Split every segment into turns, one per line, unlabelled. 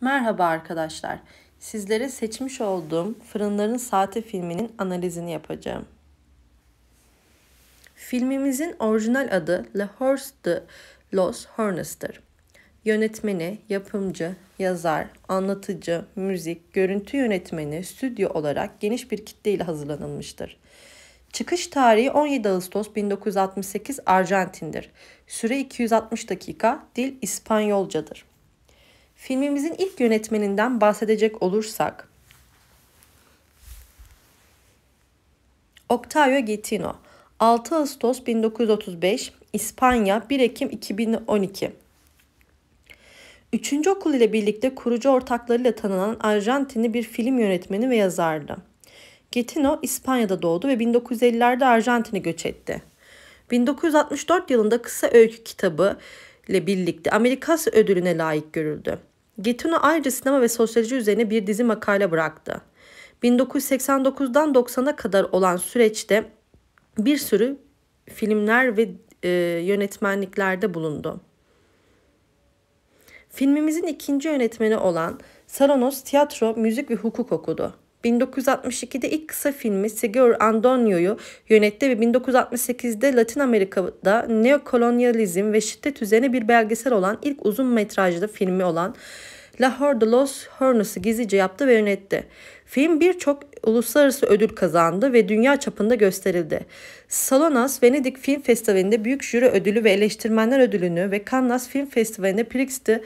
Merhaba arkadaşlar. Sizlere seçmiş olduğum Fırınların Saati filminin analizini yapacağım. Filmimizin orijinal adı La Horse de Los Hornes'tır. Yönetmeni, yapımcı, yazar, anlatıcı, müzik, görüntü yönetmeni, stüdyo olarak geniş bir kitle ile hazırlanılmıştır. Çıkış tarihi 17 Ağustos 1968 Arjantin'dir. Süre 260 dakika, dil İspanyolcadır. Filmimizin ilk yönetmeninden bahsedecek olursak Octavio Gettino 6 Ağustos 1935 İspanya 1 Ekim 2012 Üçüncü okul ile birlikte kurucu ortaklarıyla tanınan Arjantinli bir film yönetmeni ve yazardı. Getino İspanya'da doğdu ve 1950'lerde Arjantin'e göç etti. 1964 yılında kısa öykü kitabı ile birlikte Amerikas ödülüne layık görüldü. Getino ayrıca sinema ve sosyoloji üzerine bir dizi makale bıraktı. 1989'dan 90'a kadar olan süreçte bir sürü filmler ve e, yönetmenliklerde bulundu. Filmimizin ikinci yönetmeni olan Saronos tiyatro, müzik ve hukuk okudu. 1962'de ilk kısa filmi Sigur Andonio'yu yönetti ve 1968'de Latin Amerika'da neokolonyalizm ve şiddet üzerine bir belgesel olan ilk uzun metrajlı filmi olan Lahore de los Hornos'u gizlice yaptı ve yönetti. Film birçok uluslararası ödül kazandı ve dünya çapında gösterildi. Salonas Venedik Film Festivali'nde Büyük Jüri Ödülü ve Eleştirmenler Ödülünü ve Cannes Film Festivali'nde Prix de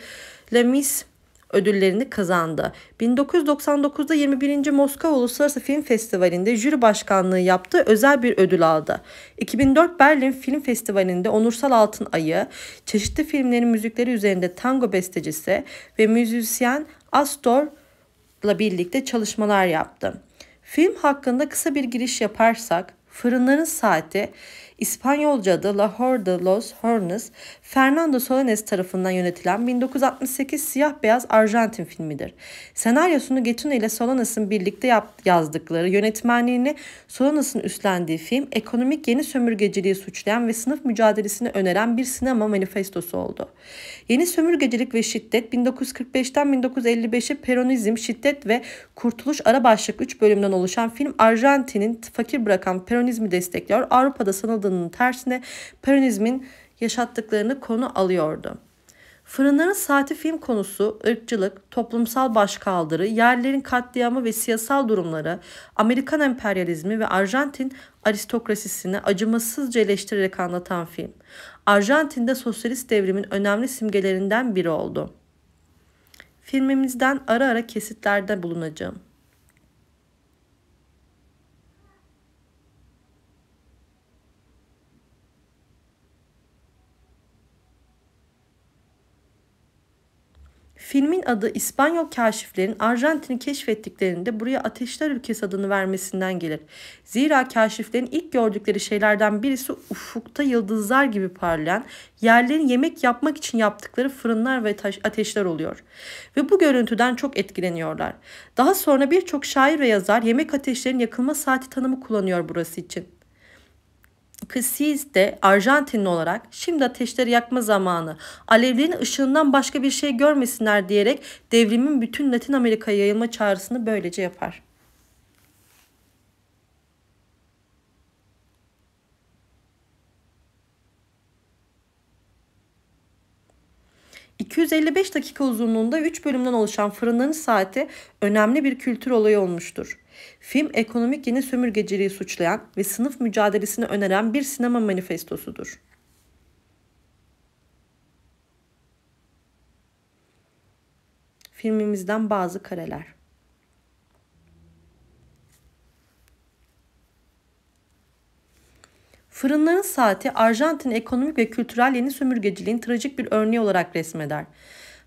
la Mise ödüllerini kazandı. 1999'da 21. Moskova Uluslararası Film Festivali'nde jüri başkanlığı yaptı, özel bir ödül aldı. 2004 Berlin Film Festivali'nde Onursal Altın Ayı, çeşitli filmlerin müzikleri üzerinde tango bestecisi ve müzisyen Astor'la birlikte çalışmalar yaptı. Film hakkında kısa bir giriş yaparsak, Fırınların saati İspanyolca'da Lahore de los Hornos, Fernando Solanes tarafından yönetilen 1968 siyah-beyaz Arjantin filmidir. Senaryosunu Getune ile Solanes'in birlikte yap- yazdıkları, yönetmenliğini Solanes'in üstlendiği film, ekonomik yeni sömürgeciliği suçlayan ve sınıf mücadelesini öneren bir sinema manifestosu oldu. Yeni sömürgecilik ve şiddet 1945'ten 1955'e Peronizm, şiddet ve kurtuluş ara başlık 3 bölümden oluşan film Arjantin'in fakir bırakan Peronizm Peronizmi destekliyor. Avrupa'da sanıldığının tersine Peronizmin yaşattıklarını konu alıyordu. Fırınların saati film konusu, ırkçılık, toplumsal başkaldırı, yerlerin katliamı ve siyasal durumları, Amerikan emperyalizmi ve Arjantin aristokrasisini acımasızca eleştirerek anlatan film. Arjantin'de sosyalist devrimin önemli simgelerinden biri oldu. Filmimizden ara ara kesitlerde bulunacağım. Filmin adı İspanyol kaşiflerin Arjantin'i keşfettiklerinde buraya Ateşler Ülkesi adını vermesinden gelir. Zira kaşiflerin ilk gördükleri şeylerden birisi ufukta yıldızlar gibi parlayan yerlerin yemek yapmak için yaptıkları fırınlar ve ateşler oluyor. Ve bu görüntüden çok etkileniyorlar. Daha sonra birçok şair ve yazar yemek ateşlerin yakılma saati tanımı kullanıyor burası için. Kısis de Arjantinli olarak şimdi ateşleri yakma zamanı, alevlerin ışığından başka bir şey görmesinler diyerek devrimin bütün Latin Amerika'ya yayılma çağrısını böylece yapar. ...255 dakika uzunluğunda 3 bölümden oluşan fırınların saati önemli bir kültür olayı olmuştur. Film ekonomik yeni sömürgeciliği suçlayan ve sınıf mücadelesini öneren bir sinema manifestosudur. Filmimizden bazı kareler. Fırınların saati Arjantin ekonomik ve kültürel yeni sömürgeciliğin trajik bir örneği olarak resmeder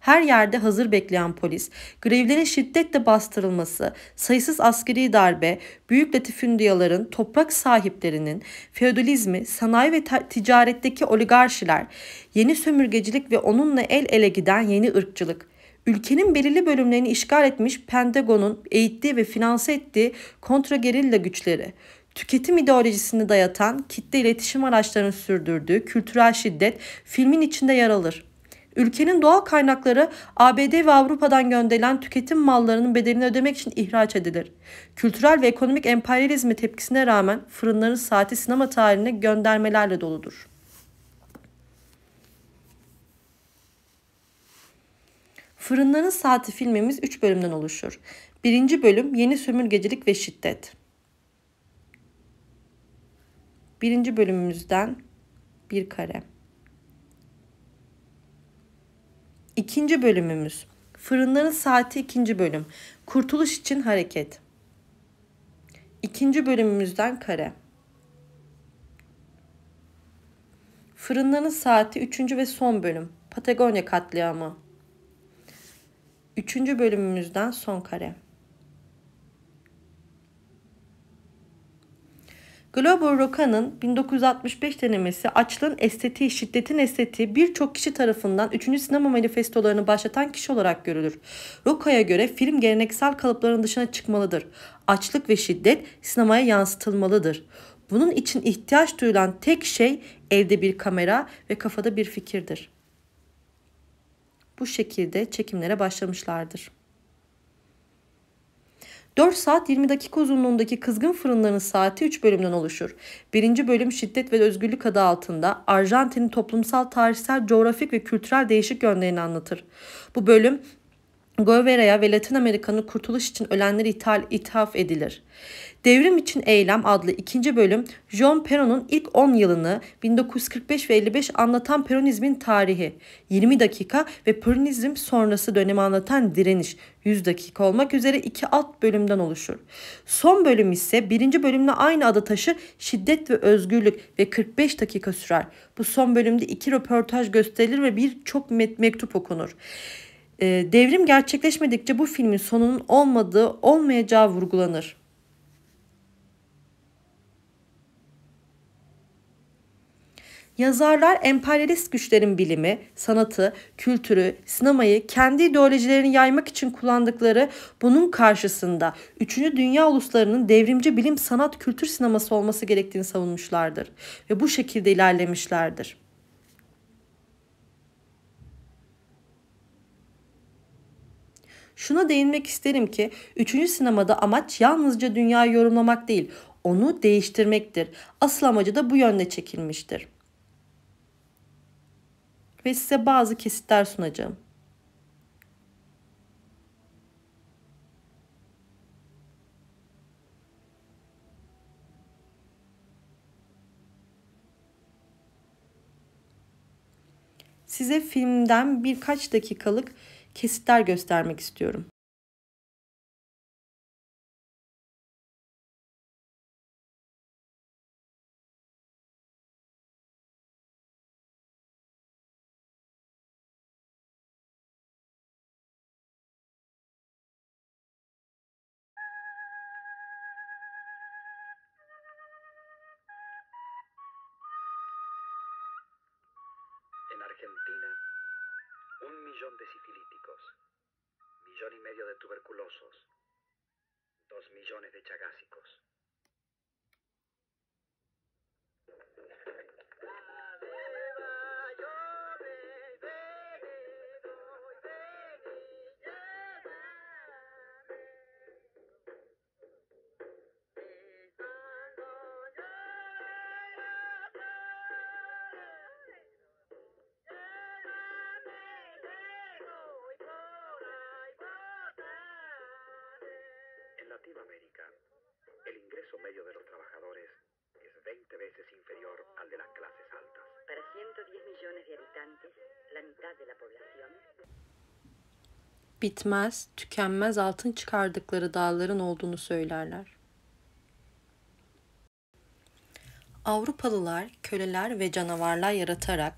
her yerde hazır bekleyen polis, grevlerin şiddetle bastırılması, sayısız askeri darbe, büyük latifündiyaların, toprak sahiplerinin, feodalizmi, sanayi ve ticaretteki oligarşiler, yeni sömürgecilik ve onunla el ele giden yeni ırkçılık, ülkenin belirli bölümlerini işgal etmiş Pentagon'un eğittiği ve finanse ettiği kontragerilla güçleri, tüketim ideolojisini dayatan kitle iletişim araçlarının sürdürdüğü kültürel şiddet filmin içinde yer alır. Ülkenin doğal kaynakları ABD ve Avrupa'dan gönderilen tüketim mallarının bedelini ödemek için ihraç edilir. Kültürel ve ekonomik emperyalizmi tepkisine rağmen fırınların saati sinema tarihine göndermelerle doludur. Fırınların Saati filmimiz 3 bölümden oluşur. Birinci bölüm Yeni Sömürgecilik ve Şiddet. Birinci bölümümüzden bir kare. İkinci bölümümüz. Fırınların saati ikinci bölüm. Kurtuluş için hareket. İkinci bölümümüzden kare. Fırınların saati üçüncü ve son bölüm. Patagonya katliamı. Üçüncü bölümümüzden son kare. Global Roca'nın 1965 denemesi açlığın estetiği, şiddetin estetiği birçok kişi tarafından 3. sinema manifestolarını başlatan kişi olarak görülür. Roca'ya göre film geleneksel kalıpların dışına çıkmalıdır. Açlık ve şiddet sinemaya yansıtılmalıdır. Bunun için ihtiyaç duyulan tek şey evde bir kamera ve kafada bir fikirdir. Bu şekilde çekimlere başlamışlardır. 4 saat 20 dakika uzunluğundaki kızgın fırınların saati 3 bölümden oluşur. Birinci bölüm şiddet ve özgürlük adı altında Arjantin'in toplumsal, tarihsel, coğrafik ve kültürel değişik yönlerini anlatır. Bu bölüm Guevara'ya ve Latin Amerika'nın kurtuluş için ölenler ithal, ithaf edilir. Devrim için Eylem adlı ikinci bölüm John Peron'un ilk 10 yılını 1945 ve 55 anlatan Peronizmin tarihi 20 dakika ve Peronizm sonrası dönemi anlatan direniş 100 dakika olmak üzere iki alt bölümden oluşur. Son bölüm ise birinci bölümle aynı adı taşır şiddet ve özgürlük ve 45 dakika sürer. Bu son bölümde iki röportaj gösterilir ve birçok met mektup okunur e, devrim gerçekleşmedikçe bu filmin sonunun olmadığı, olmayacağı vurgulanır. Yazarlar emperyalist güçlerin bilimi, sanatı, kültürü, sinemayı kendi ideolojilerini yaymak için kullandıkları bunun karşısında 3. Dünya uluslarının devrimci bilim, sanat, kültür sineması olması gerektiğini savunmuşlardır ve bu şekilde ilerlemişlerdir. Şuna değinmek isterim ki 3. sinemada amaç yalnızca dünyayı yorumlamak değil, onu değiştirmektir. Asıl amacı da bu yönde çekilmiştir. Ve size bazı kesitler sunacağım. Size filmden birkaç dakikalık kesitler göstermek istiyorum. millón de sifilíticos, millón y medio de tuberculosos, dos millones de chagásicos. Latinoamérica, el ingreso medio de los trabajadores es 20 veces inferior al de las clases altas. Para 110 millones de habitantes, la mitad de la población bitmez, tükenmez altın çıkardıkları dağların olduğunu söylerler. Avrupalılar köleler ve canavarlar yaratarak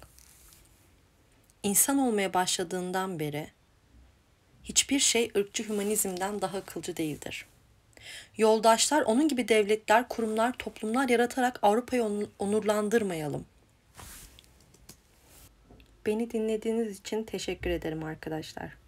insan olmaya başladığından beri hiçbir şey ırkçı hümanizmden daha akılcı değildir.'' Yoldaşlar onun gibi devletler, kurumlar, toplumlar yaratarak Avrupa'yı onurlandırmayalım. Beni dinlediğiniz için teşekkür ederim arkadaşlar.